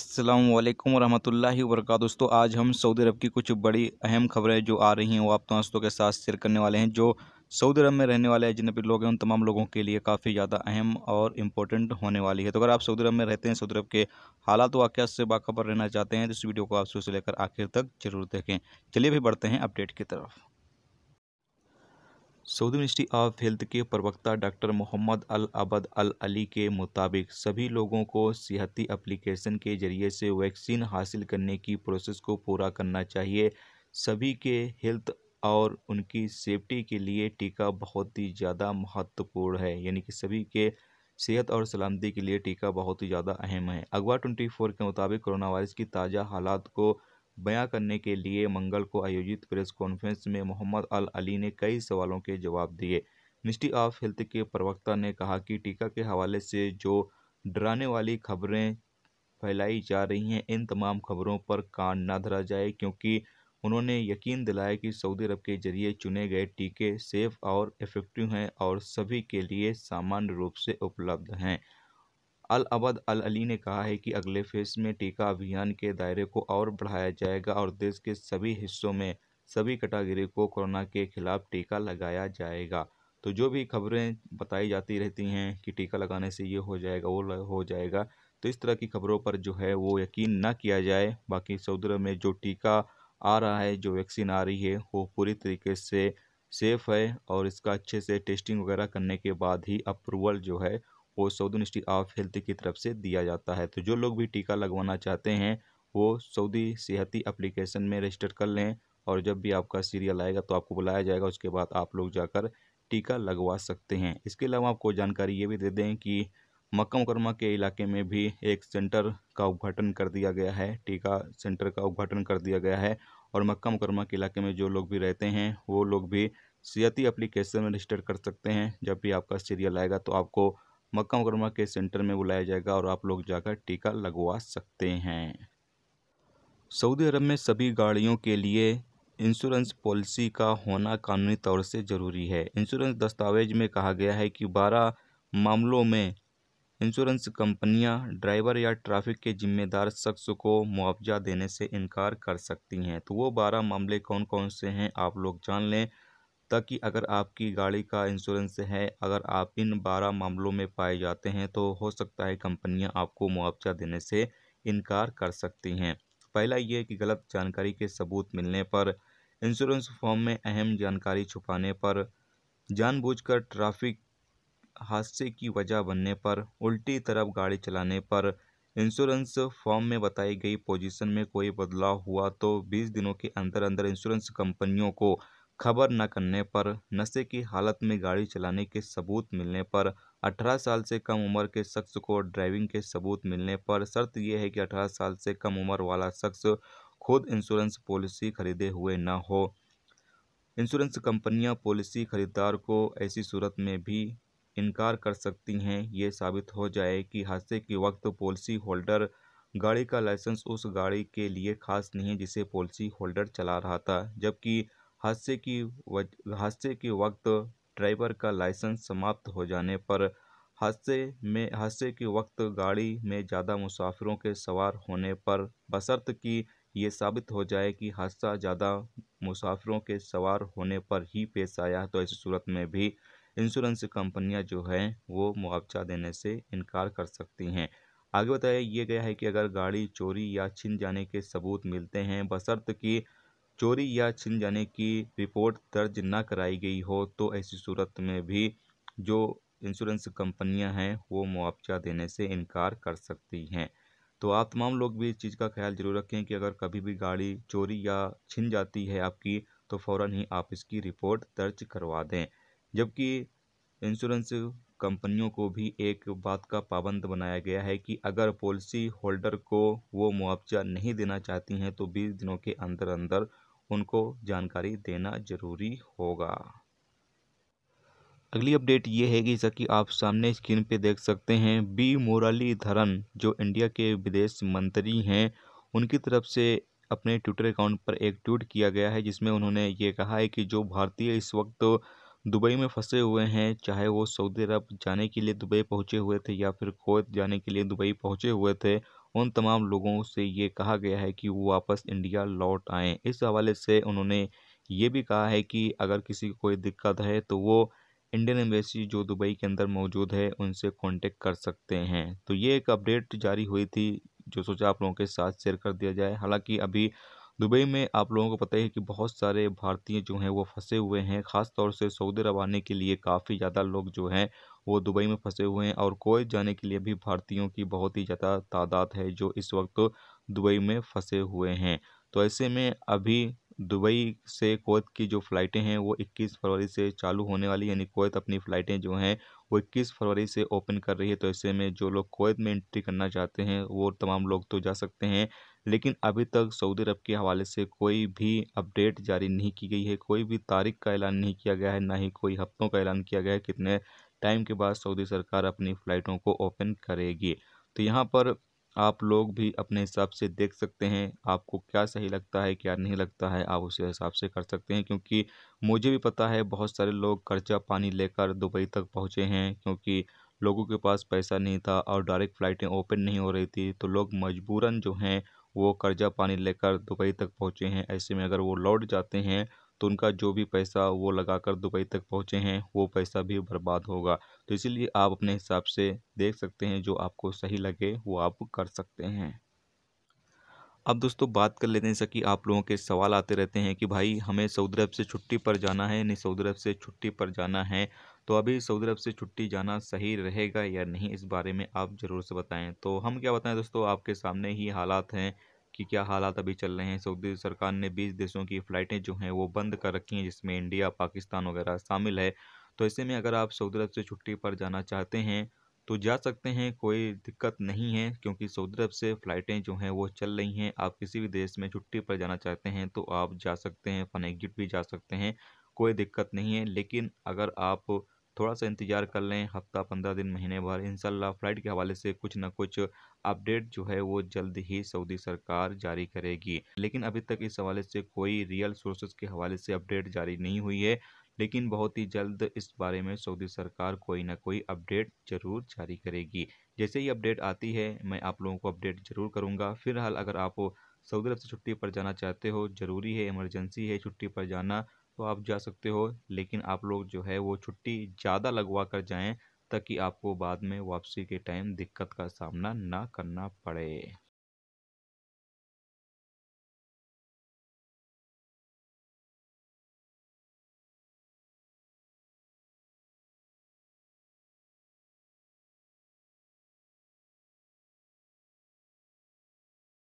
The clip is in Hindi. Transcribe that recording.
असलम वरहमल वरक दोस्तों आज हम सऊदी अरब की कुछ बड़ी अहम खबरें जो आ रही हैं वो आप दोस्तों के साथ शेयर करने वाले हैं जो सऊदी अरब में रहने वाले अजनबी लोग हैं उन तमाम लोगों के लिए काफ़ी ज़्यादा अहम और इम्पोर्टेंट होने वाली है तो अगर आप सऊदी अरब में रहते हैं सऊदी अरब के हालात वाक़ से बाखबर रहना चाहते हैं तो इस वीडियो को आप शुरू से लेकर आखिर तक जरूर देखें चलिए भी बढ़ते हैं अपडेट की तरफ सऊदी मिनिस्ट्री ऑफ हेल्थ के प्रवक्ता doctor Mohammed Al Abd Al Ali के मुताबिक सभी लोगों को सेहती एप्लीकेशन के जरिए से वैक्सीन हासिल करने की प्रोसेस को पूरा करना चाहिए सभी के हेल्थ और उनकी सेफ्टी के लिए टीका बहुत ही ज़्यादा महत्वपूर्ण है यानी कि सभी के सेहत और सलामती के लिए टीका बहुत ही ज़्यादा अहम है अखबार ट्वेंटी फोर के मुताबिक कोरोना वायरस की ताज़ा हालात को बयां करने के लिए मंगल को आयोजित प्रेस कॉन्फ्रेंस में मोहम्मद अल अली ने कई सवालों के जवाब दिए मिनिस्ट्री ऑफ हेल्थ के प्रवक्ता ने कहा कि टीका के हवाले से जो डराने वाली खबरें फैलाई जा रही हैं इन तमाम खबरों पर कान न धरा जाए क्योंकि उन्होंने यकीन दिलाया कि सऊदी अरब के जरिए चुने गए टीके सेफ और इफेक्टिव हैं और सभी के लिए सामान्य रूप से उपलब्ध हैं अल अबद अल अली ने कहा है कि अगले फेज में टीका अभियान के दायरे को और बढ़ाया जाएगा और देश के सभी हिस्सों में सभी कैटागरी को कोरोना के खिलाफ टीका लगाया जाएगा तो जो भी खबरें बताई जाती रहती हैं कि टीका लगाने से ये हो जाएगा वो हो जाएगा तो इस तरह की खबरों पर जो है वो यकीन ना किया जाए बाकी सऊदी में जो टीका आ रहा है जो वैक्सीन आ रही है वो पूरी तरीके से सेफ़ है और इसका अच्छे से टेस्टिंग वगैरह करने के बाद ही अप्रूवल जो है वो सऊदी यूनिवर्सिटी ऑफ हेल्थ की तरफ से दिया जाता है तो जो लोग भी टीका लगवाना चाहते हैं वो सऊदी सेहती अप्लीकेशन में रजिस्टर कर लें और जब भी आपका सीरियल आएगा तो आपको बुलाया जाएगा उसके बाद आप लोग जाकर टीका लगवा सकते हैं इसके अलावा आपको जानकारी ये भी दे दें कि मक्का मुकरमा के इलाके में भी एक सेंटर का उद्घाटन कर दिया गया है टीका सेंटर का उद्घाटन कर दिया गया है और मक्का मुकरमा के इलाके में जो लोग भी रहते हैं वो लोग भी सियाती अप्लीकेशन में रजिस्टर कर सकते हैं जब भी आपका सीरियल आएगा तो आपको मक्का मुकरमा के सेंटर में बुलाया जाएगा और आप लोग जाकर टीका लगवा सकते हैं सऊदी अरब में सभी गाड़ियों के लिए इंश्योरेंस पॉलिसी का होना कानूनी तौर से ज़रूरी है इंश्योरेंस दस्तावेज में कहा गया है कि 12 मामलों में इंश्योरेंस कंपनियां ड्राइवर या ट्रैफिक के जिम्मेदार शख्स को मुआवजा देने से इनकार कर सकती हैं तो वो बारह मामले कौन कौन से हैं आप लोग जान लें ताकि अगर आपकी गाड़ी का इंश्योरेंस है अगर आप इन बारह मामलों में पाए जाते हैं तो हो सकता है कंपनियां आपको मुआवजा देने से इनकार कर सकती हैं पहला ये कि गलत जानकारी के सबूत मिलने पर इंश्योरेंस फॉर्म में अहम जानकारी छुपाने पर जानबूझकर ट्रैफिक हादसे की वजह बनने पर उल्टी तरफ गाड़ी चलाने पर इंश्योरेंस फॉर्म में बताई गई पोजीशन में कोई बदलाव हुआ तो 20 दिनों के अंदर अंदर इंश्योरेंस कंपनियों को खबर न करने पर नशे की हालत में गाड़ी चलाने के सबूत मिलने पर 18 साल से कम उम्र के शख्स को ड्राइविंग के सबूत मिलने पर शर्त यह है कि 18 साल से कम उम्र वाला शख्स खुद इंश्योरेंस पॉलिसी खरीदे हुए न हो इंश्योरेंस कंपनियां पॉलिसी खरीदार को ऐसी सूरत में भी इनकार कर सकती हैं ये साबित हो जाए कि हादसे के वक्त पॉलिसी होल्डर गाड़ी का लाइसेंस उस गाड़ी के लिए खास नहीं जिसे पॉलिसी होल्डर चला रहा था जबकि हादसे की हादसे के वक्त ड्राइवर का लाइसेंस समाप्त हो जाने पर हादसे में हादसे के वक्त गाड़ी में ज़्यादा मुसाफिरों के सवार होने पर बशर्त की ये साबित हो जाए कि हादसा ज़्यादा मुसाफिरों के सवार होने पर ही पेश आया तो ऐसी सूरत में भी इंश्योरेंस कंपनियां जो हैं वो मुआवजा देने से इनकार कर सकती हैं आगे बताया ये गया है कि अगर गाड़ी चोरी या छिन जाने के सबूत मिलते हैं बशर्त की चोरी या छिन जाने की रिपोर्ट दर्ज ना कराई गई हो तो ऐसी सूरत में भी जो इंश्योरेंस कंपनियां हैं वो मुआवजा देने से इनकार कर सकती हैं तो आप तमाम लोग भी इस चीज़ का ख्याल जरूर रखें कि अगर कभी भी गाड़ी चोरी या छिन जाती है आपकी तो फ़ौर ही आप इसकी रिपोर्ट दर्ज करवा दें जबकि इंश्योरेंस कंपनियों को भी एक बात का पाबंद बनाया गया है कि अगर पॉलिसी होल्डर को वो मुआवजा नहीं देना चाहती हैं तो बीस दिनों के अंदर अंदर उनको जानकारी देना ज़रूरी होगा अगली अपडेट ये है कि जैसा कि आप सामने स्क्रीन पे देख सकते हैं बी मुरलीधरन जो इंडिया के विदेश मंत्री हैं उनकी तरफ से अपने ट्विटर अकाउंट पर एक ट्वीट किया गया है जिसमें उन्होंने ये कहा है कि जो भारतीय इस वक्त दुबई में फंसे हुए हैं चाहे वो सऊदी अरब जाने के लिए दुबई पहुँचे हुए थे या फिर कोत जाने के लिए दुबई पहुँचे हुए थे उन तमाम लोगों से ये कहा गया है कि वो वापस इंडिया लौट आएँ इस हवाले से उन्होंने ये भी कहा है कि अगर किसी को कोई दिक्कत है तो वो इंडियन एम्बेसी जो दुबई के अंदर मौजूद है उनसे कांटेक्ट कर सकते हैं तो ये एक अपडेट जारी हुई थी जो सोचा आप लोगों के साथ शेयर कर दिया जाए हालांकि अभी दुबई में आप लोगों को पता ही है कि बहुत सारे भारतीय जो हैं वो फंसे हुए हैं ख़ास तौर से सऊदी अरब आने के लिए काफ़ी ज़्यादा लोग जो हैं वो दुबई में फंसे हुए हैं और कोई जाने के लिए भी भारतीयों की बहुत ही ज़्यादा तादाद है जो इस वक्त दुबई में फंसे हुए हैं तो ऐसे में अभी दुबई से कोत की जो फ़्लाइटें हैं वो 21 फरवरी से चालू होने वाली यानी कोत अपनी फ़्लाइटें जो हैं वो 21 फरवरी से ओपन कर रही है तो ऐसे में जो लोग कोत में एंट्री करना चाहते हैं वो तमाम लोग तो जा सकते हैं लेकिन अभी तक सऊदी अरब के हवाले से कोई भी अपडेट जारी नहीं की गई है कोई भी तारीख का ऐलान नहीं किया गया है ना ही कोई हफ्तों का ऐलान किया गया है कितने टाइम के बाद सऊदी सरकार अपनी फ़्लाइटों को ओपन करेगी तो यहाँ पर आप लोग भी अपने हिसाब से देख सकते हैं आपको क्या सही लगता है क्या नहीं लगता है आप उसी हिसाब से कर सकते हैं क्योंकि मुझे भी पता है बहुत सारे लोग कर्जा पानी लेकर दुबई तक पहुँचे हैं क्योंकि लोगों के पास पैसा नहीं था और डायरेक्ट फ़्लाइटें ओपन नहीं हो रही थी तो लोग मजबूरन जो हैं वो कर्जा पानी लेकर दुबई तक पहुँचे हैं ऐसे में अगर वो लौट जाते हैं तो उनका जो भी पैसा वो लगाकर दुबई तक पहुँचे हैं वो पैसा भी बर्बाद होगा तो इसीलिए आप अपने हिसाब से देख सकते हैं जो आपको सही लगे वो आप कर सकते हैं अब दोस्तों बात कर लेते हैं जैसा कि आप लोगों के सवाल आते रहते हैं कि भाई हमें सऊदी अरब से छुट्टी पर जाना है नहीं सऊदी अरब से छुट्टी पर जाना है तो अभी सऊदी अरब से छुट्टी जाना सही रहेगा या नहीं इस बारे में आप ज़रूर से बताएं तो हम क्या बताएं दोस्तों आपके सामने ही हालात हैं कि क्या हालात अभी चल रहे हैं सऊदी सरकार ने बीस देशों की फ़्लाइटें जो हैं वो बंद कर रखी हैं जिसमें इंडिया पाकिस्तान वगैरह शामिल है तो ऐसे में अगर आप सऊदी अरब से छुट्टी पर जाना चाहते हैं तो जा सकते हैं कोई दिक्कत नहीं है क्योंकि सऊदी अरब से फ़्लाइटें जो हैं वो चल रही हैं आप किसी भी देश में छुट्टी पर जाना चाहते हैं तो आप जा सकते हैं फन एग्जिट भी जा सकते हैं कोई दिक्कत नहीं है लेकिन अगर आप थोड़ा सा इंतज़ार कर लें हफ़्ता पंद्रह दिन महीने भर इन फ़्लाइट के हवाले से कुछ ना कुछ अपडेट जो है वो जल्द ही सऊदी सरकार जारी करेगी लेकिन अभी तक इस हवाले से कोई रियल सोर्सेज के हवाले से अपडेट जारी नहीं हुई है लेकिन बहुत ही जल्द इस बारे में सऊदी सरकार कोई ना कोई अपडेट जरूर जारी करेगी जैसे ही अपडेट आती है मैं आप लोगों को अपडेट जरूर करूँगा फिलहाल अगर आप सऊदी अरब से छुट्टी पर जाना चाहते हो ज़रूरी है इमरजेंसी है छुट्टी पर जाना तो आप जा सकते हो लेकिन आप लोग जो है वो छुट्टी ज़्यादा लगवा कर जाएँ ताकि आपको बाद में वापसी के टाइम दिक्कत का सामना ना करना पड़े